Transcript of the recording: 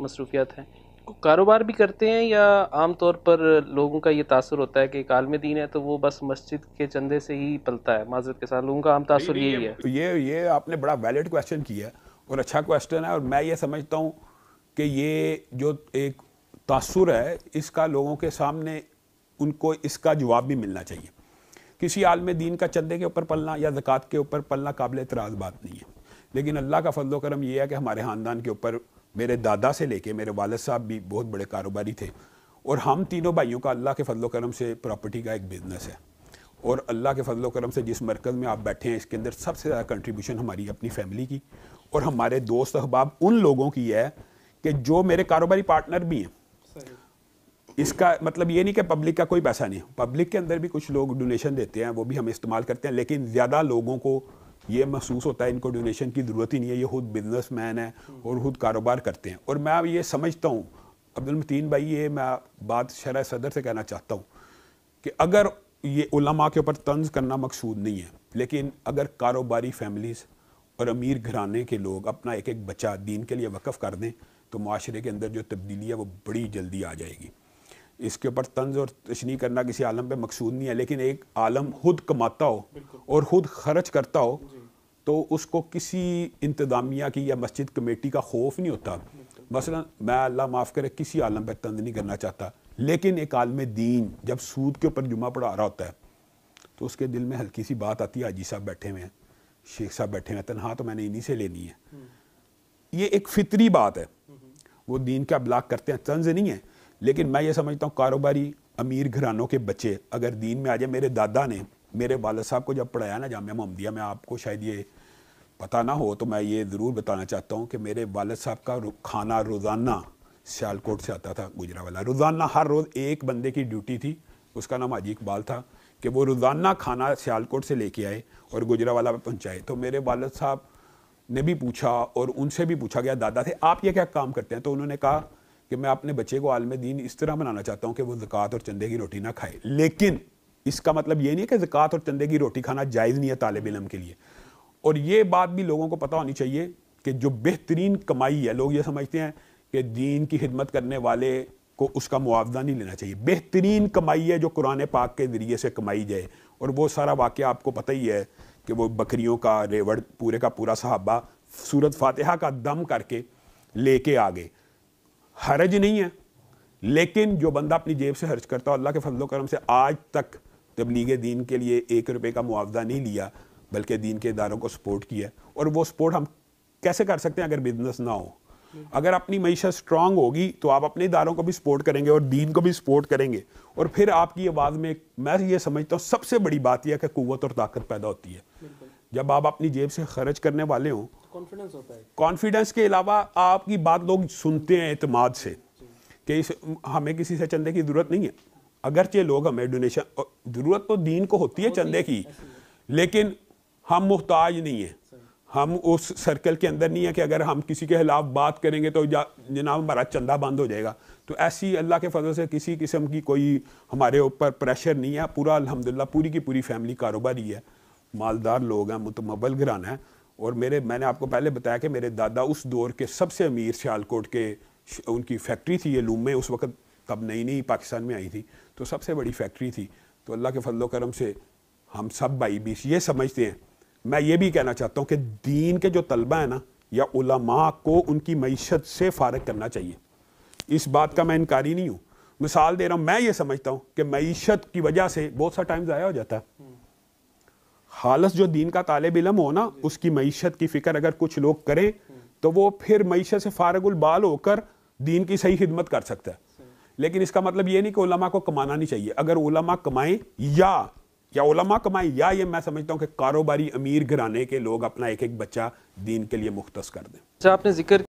मसरूफियात हैं कारोबार भी करते हैं या आम तौर पर लोगों का ये तासर होता है कि एक आलम दीन है तो वो बस मस्जिद के चंदे से ही पलता है माजरत के साथ लोगों का आम तासर यही है ये ये आपने बड़ा वैलिड क्वेश्चन किया है और अच्छा क्वेश्चन है और मैं ये समझता हूँ कि ये जो एक तासर है इसका लोगों के सामने उनको इसका जवाब भी मिलना चाहिए किसी आलम दीन का चंदे के ऊपर पलना या जक़ात के ऊपर पलना काबिल एतराज़ बात नहीं है लेकिन अल्लाह का फजलो करम यह है कि हमारे ख़ानदान के ऊपर मेरे दादा से लेके मेरे वालद साहब भी बहुत बड़े कारोबारी थे और हम तीनों भाइयों का अल्लाह के फजलो करम से प्रॉपर्टी का एक बिज़नेस है और अल्लाह के फजलो करम से जिस मरकज़ में आप बैठे हैं इसके अंदर सबसे ज़्यादा कंट्रीब्यूशन हमारी अपनी फैमिली की और हमारे दोस्त अहबाब उन लोगों की है कि जो मेरे कारोबारी पार्टनर भी हैं इसका मतलब ये नहीं कि पब्लिक का कोई पैसा नहीं पब्लिक के अंदर भी कुछ लोग डोनेशन देते हैं वो भी हम इस्तेमाल करते हैं लेकिन ज़्यादा लोगों को ये महसूस होता है इनको डोनेशन की ज़रूरत ही नहीं है ये खुद बिजनेस मैन है और खुद कारोबार करते हैं और मैं अब ये समझता हूँ अब्दुल मतीन भाई ये मैं बात शरा सदर से कहना चाहता हूँ कि अगर ये उलमा के ऊपर तंज करना मकसूद नहीं है लेकिन अगर कारोबारी फैमिलीज़ और अमीर घराने के लोग अपना एक एक बच्चा दीन के लिए वक़ कर दें तो माशरे के अंदर जो तब्दीली है वो बड़ी जल्दी आ जाएगी इसके ऊपर तंज और तशनी करना किसी आलम पे मकसूद नहीं है लेकिन एक आलम खुद कमाता हो और ख़ुद खर्च करता हो तो उसको किसी इंतज़ामिया की या मस्जिद कमेटी का खौफ नहीं होता मसला मैं अल्लाह माफ़ करे किसी आलम पर तंज नहीं करना चाहता लेकिन एक आलम दीन जब सूद के ऊपर जुमा पढ़ा रहा होता है तो उसके दिल में हल्की सी बात आती है अजी साहब बैठे हुए हैं शेख साहब बैठे हुए हैं तनहा तो मैंने इन्हीं से लेनी है ये एक फितरी बात है वो दीन का ब्लाक करते हैं तंज नहीं है लेकिन मैं ये समझता हूँ कारोबारी अमीर घरानों के बच्चे अगर दीन में आ जाए मेरे दादा ने मेरे वालद साहब को जब पढ़ाया ना जामिया मोहम्मदिया में आपको शायद ये पता ना हो तो मैं ये ज़रूर बताना चाहता हूँ कि मेरे वालद साहब का खाना रोज़ाना सियालकोट से आता था गुजरा वाला रोज़ाना हर रोज़ एक बंदे की ड्यूटी थी उसका नाम अजी इकबाल था कि वो रोज़ाना खाना सियालकोट से लेके आए और गुजरा वाला पहुँचाए तो मेरे वालद साहब ने भी पूछा और उनसे भी पूछा गया दादा से आप ये क्या काम करते हैं तो उन्होंने कहा कि मैं अपने बच्चे को आलम दीन इस तरह बनाना चाहता हूँ कि वो जक़ात और चंदे की रोटी ना खाए लेकिन इसका मतलब ये नहीं है कि ज़क़़त और चंदे की रोटी खाना जायज़ नहीं है तालब इलम के लिए और ये बात भी लोगों को पता होनी चाहिए कि जो बेहतरीन कमाई है लोग ये समझते हैं कि दीन की खिदमत करने वाले को उसका मुआवजा नहीं लेना चाहिए बेहतरीन कमाई है जो कुरान पाक के ज़रिए से कमाई जाए और वो सारा वाक़ आपको पता ही है कि वो बकरियों का रेवड़ पूरे का पूरा सहाबा सूरत फातिहा का दम करके लेके आ गए हरज नहीं है लेकिन जो बंदा अपनी जेब से खर्च करता है अल्लाह के फजलोक्रम से आज तक तबलीग दीन के लिए एक रुपये का मुआवजा नहीं लिया बल्कि दीन के इदारों को सपोर्ट किया और वो सपोर्ट हम कैसे कर सकते हैं अगर बिजनेस ना हो अगर अपनी मीशत स्ट्रांग होगी तो आप अपने इदारों को भी सपोर्ट करेंगे और दीन को भी सपोर्ट करेंगे और फिर आपकी आवाज़ में मैं ये समझता हूँ सबसे बड़ी बात यह कि कुत और ताकत पैदा होती है जब आप अपनी जेब से खर्च करने वाले हों कॉन्फिडेंस होता है कॉन्फिडेंस के अलावा आपकी बात लोग सुनते हैं अतमाद से कि हमें किसी से चंदे की ज़रूरत नहीं है अगरचे लोग हमें डोनेशन ज़रूरत तो दीन को होती है चंदे की लेकिन हम मुहताज नहीं है हम उस सर्कल के अंदर नहीं है कि अगर हम किसी के खिलाफ बात करेंगे तो जनाब हमारा चंदा बंद हो जाएगा तो ऐसी अल्लाह के फजल से किसी किस्म की कोई हमारे ऊपर प्रेशर नहीं है पूरा अल्हम्दुलिल्लाह पूरी की पूरी फैमिली कारोबारी है मालदार लोग हैं मुतमबल घराना है और मेरे मैंने आपको पहले बताया कि मेरे दादा उस दौर के सबसे अमीर सियालकोट के उनकी फैक्ट्री थी ये लूम में उस वक्त तब नई नई पाकिस्तान में आई थी तो सबसे बड़ी फैक्ट्री थी तो अल्लाह के फजलो करम से हम सब भाई बीस ये समझते हैं मैं ये भी कहना चाहता हूँ कि दीन के जो तलबा है ना या उलमा को उनकी मीशत से फारग करना चाहिए इस बात का मैं इनकारी नहीं हूँ मिसाल दे रहा हूँ मैं ये समझता हूँ कि मीशत की वजह से बहुत सा टाइम ज़ाया हो जाता है हालस जो दीन का तालब इलम हो ना उसकी मीशत की फ़िक्र अगर कुछ लोग करें तो वो फिर मीशत से फारग उलबाल होकर दीन की सही खिदमत कर सकता है लेकिन इसका मतलब ये नहीं कि ओलमा को कमाना नहीं चाहिए अगर ओलमा कमाएं या या ओलमा कमाएं या ये मैं समझता हूँ कि कारोबारी अमीर घराने के लोग अपना एक एक बच्चा दीन के लिए मुख्त कर दें अच्छा, आपने जिक्र